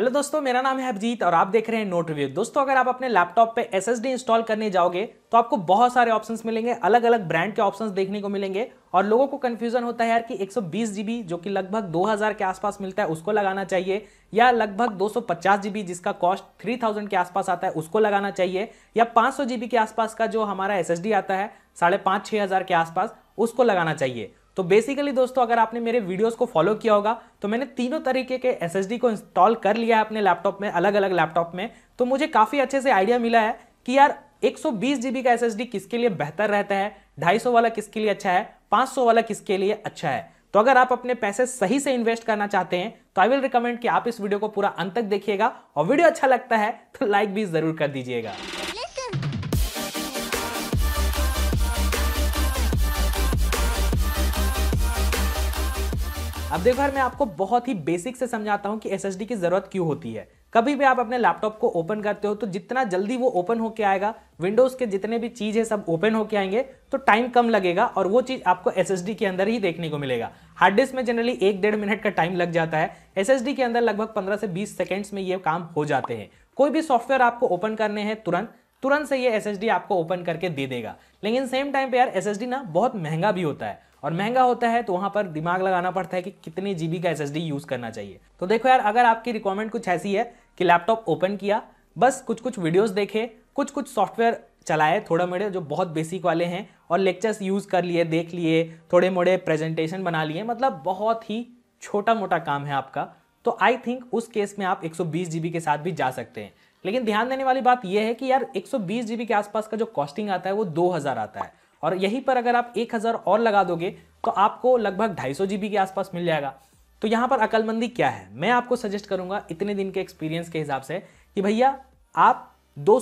hello दोस्तों मेरा नाम है अभिजीत और आप देख रहे हैं नोट रिव्यू दोस्तों अगर आप अपने लैपटॉप पे एस इंस्टॉल करने जाओगे तो आपको बहुत सारे ऑप्शंस मिलेंगे अलग अलग ब्रांड के ऑप्शंस देखने को मिलेंगे और लोगों को कंफ्यूजन होता है यार कि एक जीबी जो कि लगभग 2000 के आसपास मिलता है उसको लगाना चाहिए या लगभग दो जीबी जिसका कॉस्ट 3000 के आसपास आता है उसको लगाना चाहिए या पाँच जीबी के आसपास का जो हमारा एस आता है साढ़े पाँच छः हज़ार के आसपास उसको लगाना चाहिए तो बेसिकली दोस्तों अगर आपने मेरे वीडियोस को फॉलो किया होगा तो मैंने तीनों तरीके के एस को इंस्टॉल कर लिया है अपने लैपटॉप में अलग अलग लैपटॉप में तो मुझे काफ़ी अच्छे से आइडिया मिला है कि यार एक जीबी का एस किसके लिए बेहतर रहता है ढाई वाला किसके लिए अच्छा है पाँच वाला किसके लिए अच्छा है तो अगर आप अपने पैसे सही से इन्वेस्ट करना चाहते हैं तो आई विल रिकमेंड कि आप इस वीडियो को पूरा अंत तक देखिएगा और वीडियो अच्छा लगता है तो लाइक भी जरूर कर दीजिएगा अब देखो यार मैं आपको बहुत ही बेसिक से समझाता हूँ कि एस की ज़रूरत क्यों होती है कभी भी आप अपने लैपटॉप को ओपन करते हो तो जितना जल्दी वो ओपन होके आएगा विंडोज़ के जितने भी चीज़ है सब ओपन होके आएंगे तो टाइम कम लगेगा और वो चीज़ आपको एस के अंदर ही देखने को मिलेगा हार्ड डिस्क में जनरली एक डेढ़ मिनट का टाइम लग जाता है एस के अंदर लगभग पंद्रह से बीस सेकेंड्स में ये काम हो जाते हैं कोई भी सॉफ्टवेयर आपको ओपन करने हैं तुरंत तुरंत से ये एस आपको ओपन करके दे देगा लेकिन सेम टाइम पे यार एस ना बहुत महंगा भी होता है और महंगा होता है तो वहाँ पर दिमाग लगाना पड़ता है कि कितने जीबी का एस यूज़ करना चाहिए तो देखो यार अगर आपकी रिक्वायरमेंट कुछ ऐसी है कि लैपटॉप ओपन किया बस कुछ कुछ वीडियोस देखे कुछ कुछ सॉफ्टवेयर चलाए थोड़ा मोड़े जो बहुत बेसिक वाले हैं और लेक्चर्स यूज़ कर लिए देख लिए थोड़े मोड़े प्रेजेंटेशन बना लिए मतलब बहुत ही छोटा मोटा काम है आपका तो आई थिंक उस केस में आप एक जीबी के साथ भी जा सकते हैं लेकिन ध्यान देने वाली बात यह है कि यार एक जीबी के आसपास का जो कॉस्टिंग आता है वो दो आता है और यहीं पर अगर आप एक और लगा दोगे तो आपको लगभग ढाई जीबी के आसपास मिल जाएगा तो यहाँ पर अकलमंदी क्या है मैं आपको सजेस्ट करूँगा इतने दिन के एक्सपीरियंस के हिसाब से कि भैया आप दो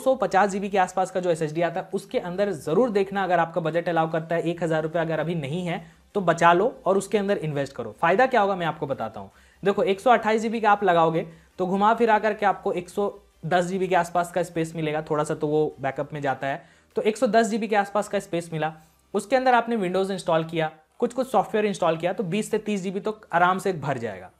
जीबी के आसपास का जो एस आता है उसके अंदर ज़रूर देखना अगर आपका बजट अलाउ करता है एक हज़ार रुपये अगर अभी नहीं है तो बचा लो और उसके अंदर इन्वेस्ट करो फायदा क्या होगा मैं आपको बताता हूँ देखो एक सौ का आप लगाओगे तो घुमा फिरा करके आपको एक दस के आसपास का स्पेस मिलेगा थोड़ा सा तो वो बैकअप में जाता है तो एक सौ के आसपास का स्पेस मिला उसके अंदर आपने विंडोज़ इंस्टॉल किया कुछ कुछ सॉफ्टवेयर इंस्टॉल किया तो 20 से 30 जीबी तो आराम से भर जाएगा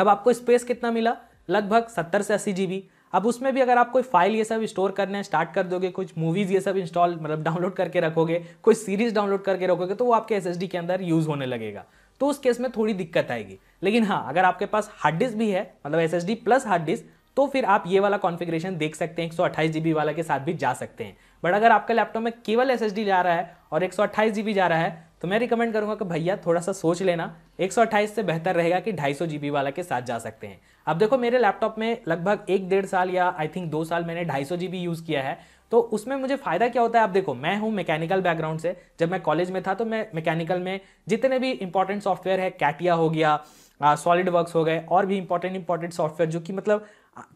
अब आपको स्पेस कितना मिला लगभग 70 से अस्सी जीबी अब उसमें भी अगर आप कोई फाइल ये सब स्टोर करने स्टार्ट कर दोगे कुछ मूवीज़ ये सब इंस्टॉल मतलब डाउनलोड करके रखोगे कोई सीरीज़ डाउनलोड करके रखोगे तो वो आपके एस के अंदर यूज़ होने लगेगा तो उस केस में थोड़ी दिक्कत आएगी लेकिन हाँ अगर आपके पास हार्ड डिस्क भी है मतलब एस प्लस हार्ड डिस्क तो फिर आप ये वाला कॉन्फ़िगरेशन देख सकते हैं एक सौ वाला के साथ भी जा सकते हैं बट अगर आपका लैपटॉप में केवल एस जा रहा है और एक सौ जा रहा है तो मैं रिकमेंड करूंगा कि भैया थोड़ा सा सोच लेना एक से बेहतर रहेगा कि ढाई जीबी वाला के साथ जा सकते हैं अब देखो मेरे लैपटॉप में लगभग एक डेढ़ साल या आई थिंक दो साल मैंने सौ जीबी यूज़ किया है तो उसमें मुझे फ़ायदा क्या होता है आप देखो मैं हूँ मैकेनिकल बैकग्राउंड से जब मैं कॉलेज में था तो मैं मैकेनिकल में जितने भी इंपॉर्टेंट सॉफ्टवेयर है कैटिया हो गया सॉलिड वर्क्स हो गए और भी इंपॉर्टेंट इंपॉर्टेंट सॉफ्टवेयर जो कि मतलब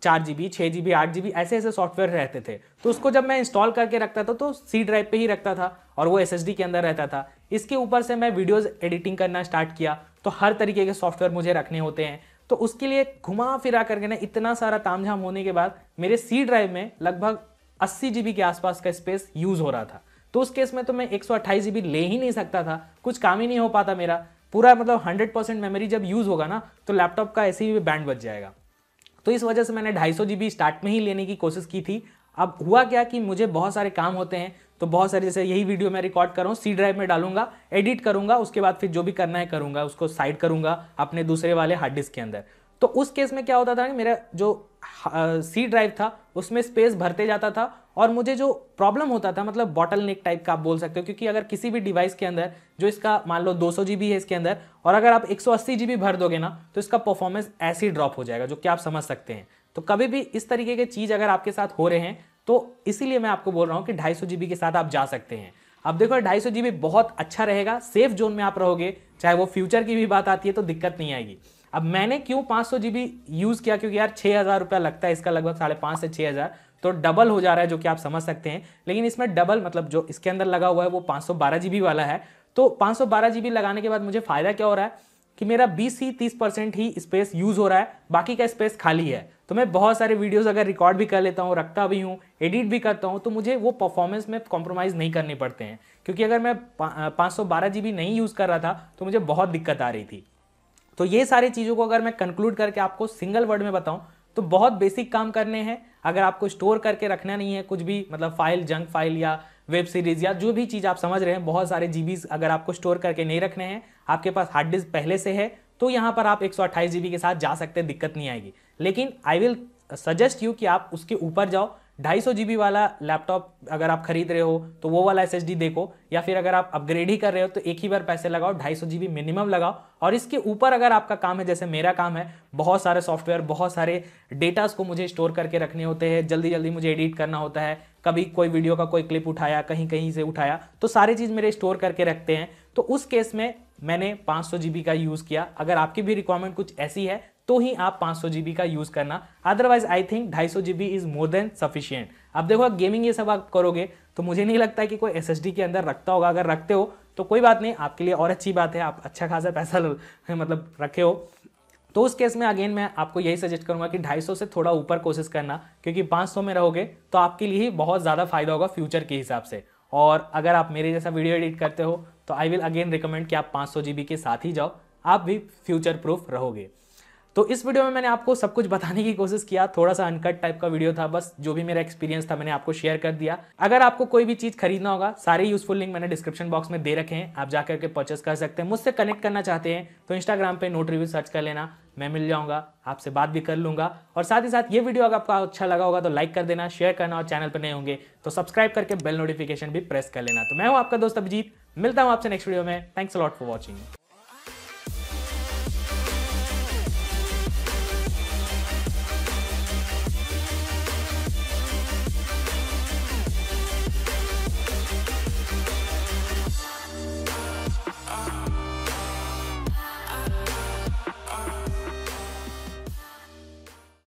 चार जी बी छः जी बी आठ जी बी ऐसे ऐसे सॉफ्टवेयर रहते थे तो उसको जब मैं इंस्टॉल करके रखता था तो सी ड्राइव पे ही रखता था और वो एस के अंदर रहता था इसके ऊपर से मैं वीडियोज़ एडिटिंग करना स्टार्ट किया तो हर तरीके के सॉफ्टवेयर मुझे रखने होते हैं तो उसके लिए घुमा फिरा करके ना इतना सारा झाम होने के बाद मेरे सी ड्राइव में लगभग अस्सी जी के आसपास का स्पेस यूज़ हो रहा था तो उस केस में तो मैं एक सौ अट्ठाईस ले ही नहीं सकता था कुछ काम ही नहीं हो पाता मेरा पूरा मतलब हंड्रेड परसेंट मेमोरी जब यूज़ होगा ना तो लैपटॉप का ऐसे ही बैंड बच जाएगा तो इस वजह से मैंने ढाई सौ स्टार्ट में ही लेने की कोशिश की थी अब हुआ क्या कि मुझे बहुत सारे काम होते हैं तो बहुत सारे जैसे यही वीडियो मैं रिकॉर्ड कर रहा हूँ सी ड्राइव में डालूंगा एडिट करूंगा उसके बाद फिर जो भी करना है करूंगा उसको साइड करूंगा अपने दूसरे वाले हार्ड डिस्क के अंदर तो उस केस में क्या होता था कि मेरा जो सी ड्राइव था उसमें स्पेस भरते जाता था और मुझे जो प्रॉब्लम होता था मतलब बॉटल नेक टाइप का आप बोल सकते हो क्योंकि अगर किसी भी डिवाइस के अंदर जो इसका मान लो दो जीबी है इसके अंदर और अगर आप एक जीबी भर दोगे ना तो इसका परफॉर्मेंस ऐसे ही ड्रॉप हो जाएगा जो कि आप समझ सकते हैं तो कभी भी इस तरीके के चीज़ अगर आपके साथ हो रहे हैं तो इसीलिए मैं आपको बोल रहा हूँ कि ढाई सौ के साथ आप जा सकते हैं अब देखो ढाई सौ बहुत अच्छा रहेगा सेफ जोन में आप रहोगे चाहे वो फ्यूचर की भी बात आती है तो दिक्कत नहीं आएगी अब मैंने क्यों पाँच सौ यूज़ किया क्योंकि यार छः हज़ार रुपया लगता है इसका लगभग साढ़े पाँच से छः हज़ार तो डबल हो जा रहा है जो कि आप समझ सकते हैं लेकिन इसमें डबल मतलब जो इसके अंदर लगा हुआ है वो पाँच सौ वाला है तो पाँच सौ लगाने के बाद मुझे फ़ायदा क्या हो रहा है कि मेरा बीस ही तीस परसेंट ही स्पेस यूज़ हो रहा है बाकी का स्पेस खाली है तो मैं बहुत सारे वीडियोज़ अगर रिकॉर्ड भी कर लेता हूँ रखता भी हूँ एडिट भी करता हूँ तो मुझे वो परफॉर्मेंस में कॉम्प्रोमाइज़ नहीं करने पड़ते हैं क्योंकि अगर मैं पाँच सौ नहीं यूज़ कर रहा था तो मुझे बहुत दिक्कत आ रही थी तो ये सारी चीज़ों को अगर मैं कंक्लूड करके आपको सिंगल वर्ड में बताऊं तो बहुत बेसिक काम करने हैं अगर आपको स्टोर करके रखना नहीं है कुछ भी मतलब फाइल जंक फाइल या वेब सीरीज या जो भी चीज़ आप समझ रहे हैं बहुत सारे जी अगर आपको स्टोर करके नहीं रखने हैं आपके पास हार्ड डिस्क पहले से है तो यहाँ पर आप एक सौ के साथ जा सकते हैं दिक्कत नहीं आएगी लेकिन आई विल सजेस्ट यू कि आप उसके ऊपर जाओ ढाई सौ जी वाला लैपटॉप अगर आप खरीद रहे हो तो वो वाला एस देखो या फिर अगर आप अपग्रेड ही कर रहे हो तो एक ही बार पैसे लगाओ ढाई सौ मिनिमम लगाओ और इसके ऊपर अगर आपका काम है जैसे मेरा काम है बहुत सारे सॉफ्टवेयर बहुत सारे डेटास को मुझे स्टोर करके रखने होते हैं जल्दी जल्दी मुझे एडिट करना होता है कभी कोई वीडियो का कोई क्लिप उठाया कहीं कहीं से उठाया तो सारी चीज़ मेरे स्टोर करके रखते हैं तो उस केस में मैंने 500 जीबी का यूज़ किया अगर आपकी भी रिक्वायरमेंट कुछ ऐसी है तो ही आप 500 जीबी का यूज़ करना अदरवाइज आई थिंक सौ GB is more than sufficient अब देखो गेमिंग ये सब आप करोगे तो मुझे नहीं लगता कि कोई एस के अंदर रखता होगा अगर रखते हो तो कोई बात नहीं आपके लिए और अच्छी बात है आप अच्छा खासा पैसा मतलब रखे हो तो उस केस में अगेन मैं आपको यही सजेस्ट करूंगा कि 250 से थोड़ा ऊपर कोशिश करना क्योंकि 500 में रहोगे तो आपके लिए ही बहुत ज़्यादा फायदा होगा फ्यूचर के हिसाब से और अगर आप मेरे जैसा वीडियो एडिट करते हो तो आई विल अगेन रिकमेंड कि आप पाँच सौ के साथ ही जाओ आप भी फ्यूचर प्रूफ रहोगे तो इस वीडियो में मैंने आपको सब कुछ बताने की कोशिश किया थोड़ा सा अनकट टाइप का वीडियो था बस जो भी मेरा एक्सपीरियंस था मैंने आपको शेयर कर दिया अगर आपको कोई भी चीज़ खरीदना होगा सारे यूजफुल लिंक मैंने डिस्क्रिप्शन बॉक्स में दे रखे हैं आप जाकर के परचेस कर सकते हैं मुझसे कनेक्ट करना चाहते हैं तो इंस्टाग्राम पर नोट रिव्यू सर्च कर लेना मैं मिल जाऊंगा आपसे बात भी कर लूंगा और साथ ही साथ ये वीडियो अगर आपका अच्छा लगा होगा तो लाइक कर देना शेयर करना और चैनल पर नए होंगे तो सब्सक्राइब करके बेल नोटिफिकेशन भी प्रेस कर लेना तो मैं हूँ आपका दोस्त अभिजीत मिलता हूँ आपसे नेक्स्ट वीडियो में थैंक्स लॉट फॉर वॉचिंग